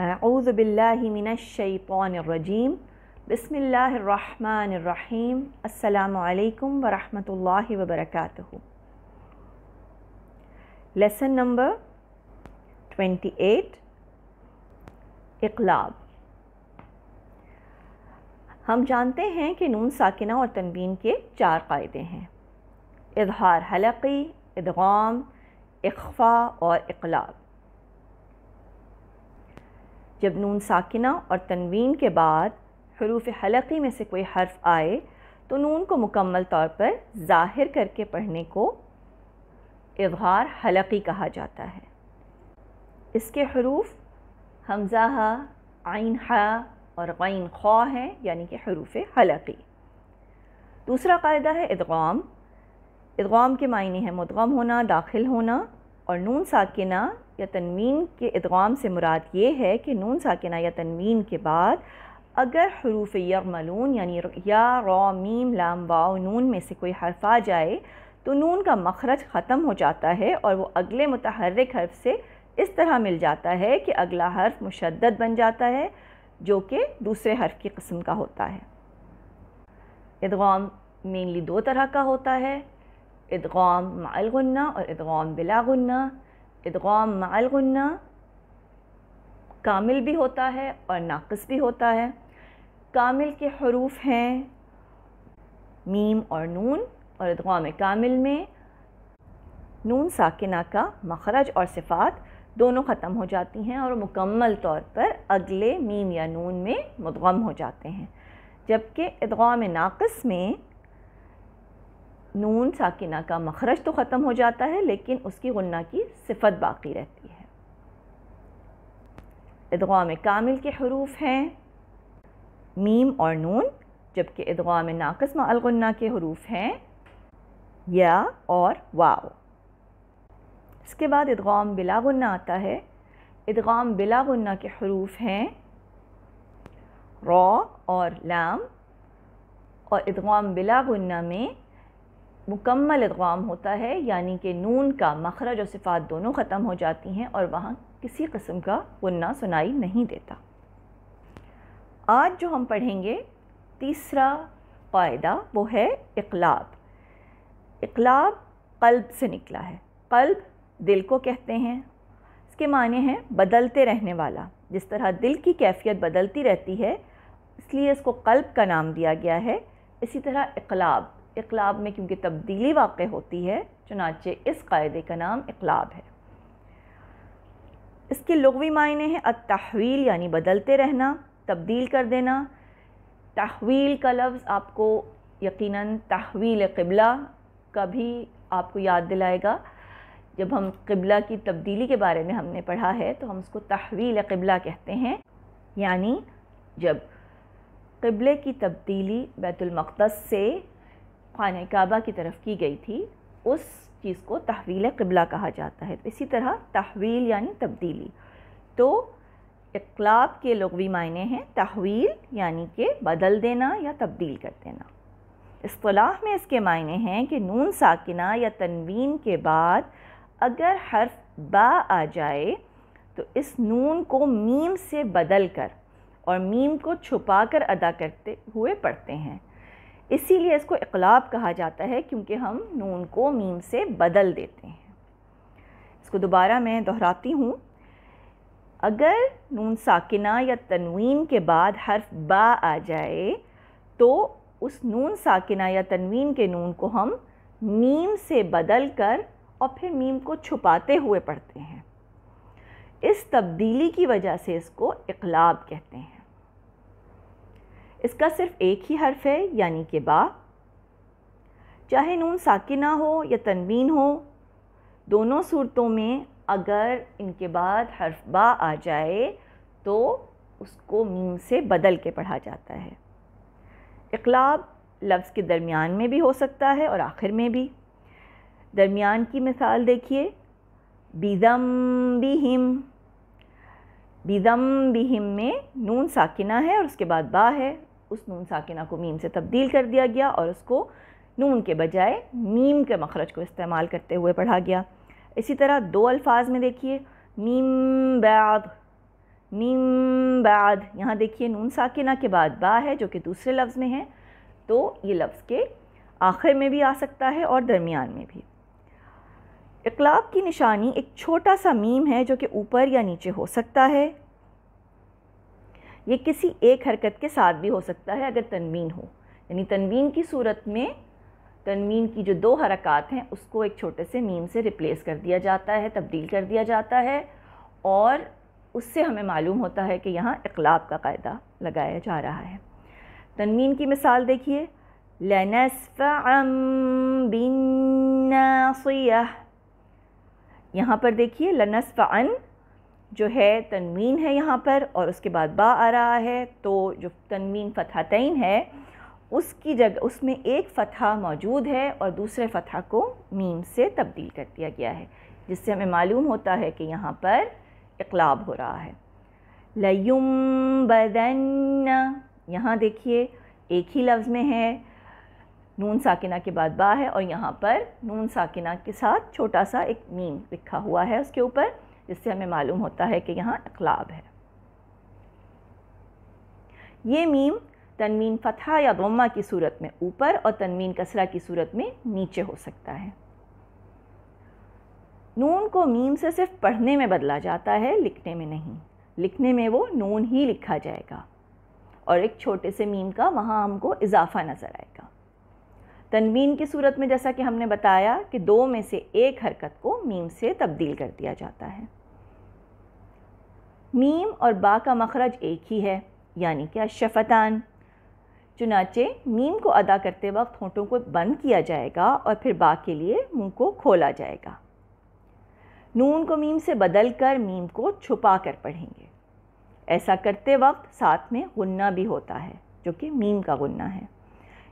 अज़बिल्लिमिनशैफ़ानरजीम बसमीम अल्लाम वरहमल वबरक लेसन नंबर ट्वेंटी एट इकलाब हम जानते हैं कि नून साकिना और तनबीन के चार कायदे हैं इजहार हलकी इदगाम इखफ़ा और इकलाब जब नून साकिना और तनवीन के बाद हरूफ हलकी में से कोई हर्फ आए तो नून को मुकम्मल तौर पर ज़ाहिर करके पढ़ने को इवार हलकी कहा जाता है इसके हरूफ हमजा हा आइन हा और गैन ख्वा हैं यानी कि हरूफ हलकी दूसरा कायदा है इदगाम इदगाम के मायने हैं मुदगम होना दाखिल होना और नून साकिना या तनवीन के इदगाम से मुराद ये है कि नून साकिना या तनवीन के बाद अगर हरूफ यमलून यानी या रो मीम लाम वाओ नून में से कोई हर्फ आ जाए तो नून का मखरज ख़त्म हो जाता है और वो अगले मतहरक हर्फ से इस तरह मिल जाता है कि अगला हर्फ मुशद्द बन जाता है जो कि दूसरे हर्फ की कस्म का होता है इदगाम मेनली दो तरह का होता है इदगाम मअल और इदगाम बिला गन्ना इदगाम मअल कामिल भी होता है और नाकस भी होता है कामिल के हरूफ हैं मीम और नून और इदगाम कामिल में नून साकिना का मखरज और सिफात दोनों ख़त्म हो जाती हैं और मुकम्मल तौर पर अगले मीम या नून में मुदगम हो जाते हैं जबकि इदगाम नाकस में नून साकिना का मखरज तो ख़त्म हो जाता है लेकिन उसकी गन्ना की सिफत बाकी रहती है इदगा में कामिल के हरूफ हैं मीम और नून जबकि इदगा में नाकस में के हरूफ हैं या और वाओ इसके बाद इदगाम बिला आता है इदगाम बिला के हरूफ हैं रॉ और लाम और इदगाम बिला में मुकम्मल अगवाम होता है यानी कि नून का मखरज और सिफात दोनों ख़त्म हो जाती हैं और वहाँ किसी कस्म का गुन्ना सुनाई नहीं देता आज जो हम पढ़ेंगे तीसरा कायदा वो है इकलाब इकलाब कल्ब से निकला है कल्ब दिल को कहते हैं इसके माने हैं बदलते रहने वाला जिस तरह दिल की कैफियत बदलती रहती है इसलिए इसको कल्ब का नाम दिया गया है इसी तरह इकलाब इकलाब में क्योंकि तब्दीली वाक़ होती है चुनाचे इस कायदे का नाम इकलाब है इसके लगवी मायने हैं अतहवील यानी बदलते रहना तब्दील कर देना तहवील का लफ्ज़ आपको यकीनन तहवील क़िबला का भी आपको याद दिलाएगा जब हम क़िबला की तब्दीली के बारे में हमने पढ़ा है तो हम उसको तहवील क़िबला कहते हैं यानी जब क़िबले की तब्दीली बैतुलमक़दस से खान काबा की तरफ की गई थी उस चीज़ को तहवील कबला कहा जाता है तो इसी तरह तहवील यानी तब्दीली तो इकलाब के लगवी मायने हैं तहवील यानी कि बदल देना या तब्दील कर देना असलाह में इसके मायने हैं कि नून साकिना या तनवीन के बाद अगर हर्फ बा आ जाए तो इस नून को मीम से बदल कर और मीम को छुपा कर अदा करते हुए पढ़ते हैं इसीलिए इसको इकलाब कहा जाता है क्योंकि हम नून को मीम से बदल देते हैं इसको दोबारा मैं दोहराती हूँ अगर नून साकिना या तनवीन के बाद हर्फ बा आ जाए तो उस नून साकिना या तनवीन के नून को हम मीम से बदल कर और फिर मीम को छुपाते हुए पढ़ते हैं इस तब्दीली की वजह से इसको इकलाब कहते हैं इसका सिर्फ एक ही हर्फ है यानी कि बा चाहे नून साकिना हो या तनवीन हो दोनों सूरतों में अगर इनके बाद हर्फ बा आ जाए तो उसको मीम से बदल के पढ़ा जाता है इकलाब लफ्ज़ के दरमियान में भी हो सकता है और आखिर में भी दरमियान की मिसाल देखिए बिदम बिहिम बिदम बिहिम में नून साकिना है और उसके बाद बा है उस नून साकिना को मीम से तब्दील कर दिया गया और उसको नून के बजाय मीम के मखरज को इस्तेमाल करते हुए पढ़ा गया इसी तरह दो अल्फाज में देखिए मीम बाद मीम बाद यहाँ देखिए नून साकिना के बाद बा है जो कि दूसरे लफ्ज़ में है तो ये लफ्ज़ के आखिर में भी आ सकता है और दरमियान में भी इकलाब की निशानी एक छोटा सा मीम है जो कि ऊपर या नीचे हो सकता है ये किसी एक हरकत के साथ भी हो सकता है अगर तनवीन हो यानी तनवीन की सूरत में तनवीन की जो दो हरकत हैं उसको एक छोटे से मीम से रिप्लेस कर दिया जाता है तब्दील कर दिया जाता है और उससे हमें मालूम होता है कि यहाँ इकलाब का कायदा लगाया जा रहा है तनवीन की मिसाल देखिए लनसफ़ यहाँ पर देखिए लनसफ़ जो है तनवीन है यहाँ पर और उसके बाद बा आ रहा है तो जो तनवीन फ़तहतैन है उसकी जगह उसमें एक फ़तह मौजूद है और दूसरे फ़तह को मीम से तब्दील कर दिया गया है जिससे हमें मालूम होता है कि यहाँ पर इकलाब हो रहा है लयुम बदन यहाँ देखिए एक ही लफ्ज़ में है नून साकिना के बाद बा है और यहाँ पर नून साकिना के साथ छोटा सा एक मीम लिखा हुआ है उसके ऊपर जिससे हमें मालूम होता है कि यहाँ इकलाब है ये मीम तनवीन फतहा या दोमा की सूरत में ऊपर और तनवीन कसरा की सूरत में नीचे हो सकता है नून को मीम से सिर्फ पढ़ने में बदला जाता है लिखने में नहीं लिखने में वो नून ही लिखा जाएगा और एक छोटे से मीम का वहाँ हमको इजाफा नज़र आएगा तनवीन की सूरत में जैसा कि हमने बताया कि दो में से एक हरकत को मीम से तब्दील कर दिया जाता है मीम और बा का मखरज एक ही है यानी कि अशफ़तान चुनाचे मीम को अदा करते वक्त होंठों को बंद किया जाएगा और फिर बा के लिए मुंह को खोला जाएगा नून को मीम से बदल कर मीम को छुपा कर पढ़ेंगे ऐसा करते वक्त साथ में गुन्ना भी होता है जो कि मीम का गुन्ना है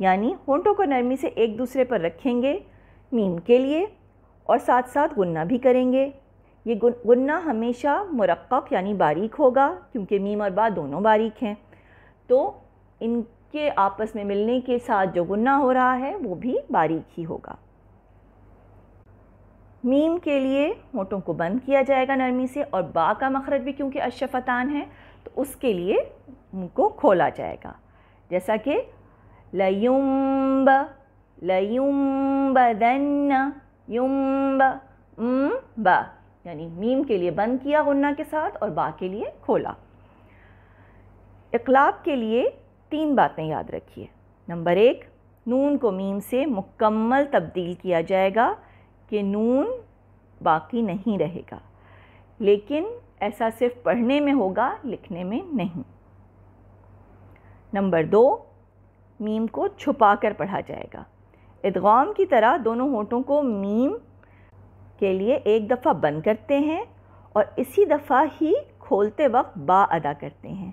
यानी होंठों को नरमी से एक दूसरे पर रखेंगे मीम के लिए और साथ साथ गुन्ना भी करेंगे ये गुन्ना हमेशा मरक़ यानी बारीक होगा क्योंकि मीम और बा दोनों बारीक हैं तो इनके आपस में मिलने के साथ जो गुन्ना हो रहा है वो भी बारीक ही होगा मीम के लिए होठों को बंद किया जाएगा नरमी से और बा का मखरज भी क्योंकि अशफ़तान है तो उसके लिए उनको खोला जाएगा जैसा कि लयुम्ब लयुम्ब दन्न युम्ब उम्ब यानी मीम के लिए बंद किया गन्ना के साथ और बा के लिए खोला इकलाब के लिए तीन बातें याद रखिए नंबर एक नून को मीम से मुकम्मल तब्दील किया जाएगा कि नून बाकी नहीं रहेगा लेकिन ऐसा सिर्फ पढ़ने में होगा लिखने में नहीं नंबर दो मीम को छुपा कर पढ़ा जाएगा इदगाम की तरह दोनों होठों को मीम के लिए एक दफ़ा बंद करते हैं और इसी दफ़ा ही खोलते वक्त बा अदा करते हैं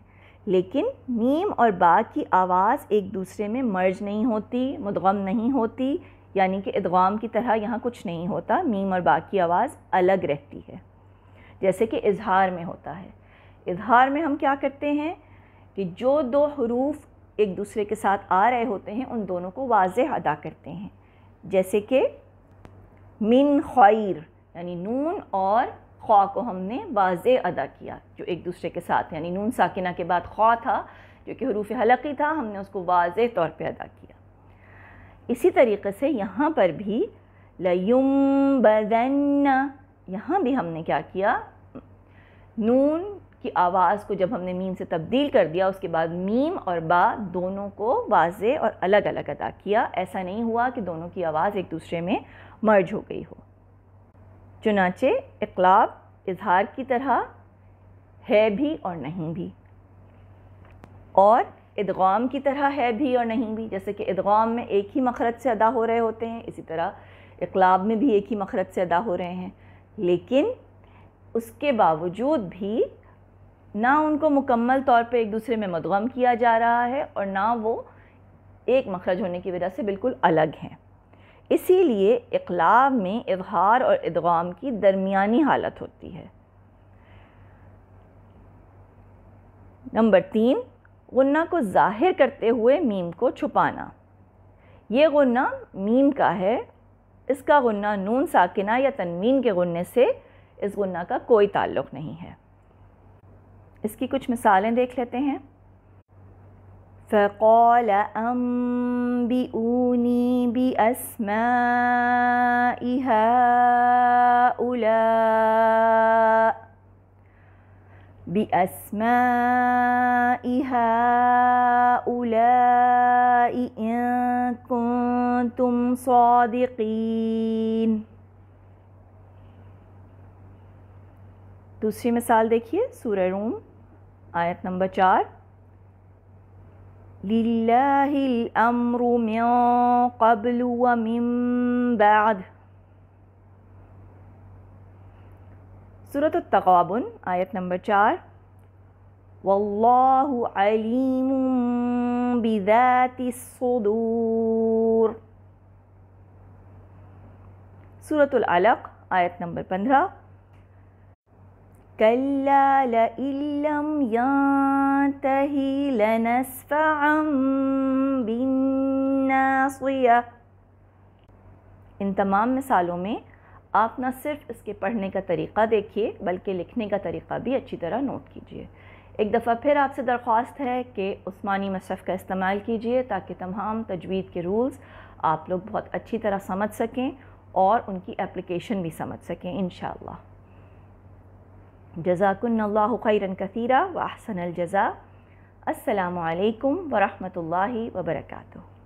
लेकिन मीम और बा की आवाज़ एक दूसरे में मर्ज नहीं होती मुदगम नहीं होती यानी कि इदगाम की तरह यहाँ कुछ नहीं होता मीम और बा की आवाज़ अलग रहती है जैसे कि इजहार में होता है इजहार में हम क्या करते हैं कि जो दो हरूफ एक दूसरे के साथ आ रहे होते हैं उन दोनों को वाज अदा करते हैं जैसे कि मिन खैर यानी नून और ख्वा को हमने वाज अदा किया जो एक दूसरे के साथ यानी नून साकिना के बाद ख्वा था जो कि हरूफ हलकी था हमने उसको वाज तौर पर अदा किया इसी तरीके से यहाँ पर भी लयुम बदन यहाँ भी हमने क्या किया नून की आवाज़ को जब हमने मीम से तब्दील कर दिया उसके बाद मीम और बा दोनों को वाज और अलग अलग अदा किया ऐसा नहीं हुआ कि दोनों की आवाज़ एक दूसरे में मर्ज हो गई हो चुनाचे इकलाब इजहार की तरह है भी और नहीं भी और इदगाम की तरह है भी और नहीं भी जैसे कि इदगाम में एक ही मखरज से अदा हो रहे होते हैं इसी तरह इकलाब में भी एक ही मखरज से अदा हो रहे हैं लेकिन उसके बावजूद भी ना उनको मुकम्मल तौर पे एक दूसरे में मदगम किया जा रहा है और ना वो एक मखरज होने की वजह से बिल्कुल अलग हैं इसीलिए इकलाब में इजहार और इदगाम की दरमियानी हालत होती है नंबर तीन गन्ना को ज़ाहिर करते हुए मीम को छुपाना ये गन्ना मीम का है इसका गन्ना नून साकिना या तनवीन के गुन्ने से इस गन्ना का कोई ताल्लुक़ नहीं है इसकी कुछ मिसालें देख लेते हैं فقال أنبئوني بأسماء هؤلاء بأسماء هؤلاء إن كنتم صادقين دوسری مثال देखिए सूर्य روم آیت نمبر چار لله الامر من قبل ومن بعد سورة التغابن آية نمبر 4 والله عليم بذات الصدور سورة العلق آية نمبر 15 كلا لئن لم ينفع لنسفعا بالناصية इन तमाम मिसालों में आप ना सिर्फ इसके पढ़ने का तरीक़ा देखिए बल्कि लिखने का तरीक़ा भी अच्छी तरह नोट कीजिए एक दफ़ा फिर आपसे दरख्वास्त है कि उस्मानी मशरफ़ का इस्तेमाल कीजिए ताकि तमाम तजवीद के रूल्स आप लोग बहुत अच्छी तरह समझ सकें और उनकी एप्लीकेशन भी समझ सकें इन جزاكن الله خيرا كثيرا وأحسن الجزاء السلام عليكم ورحمة الله وبركاته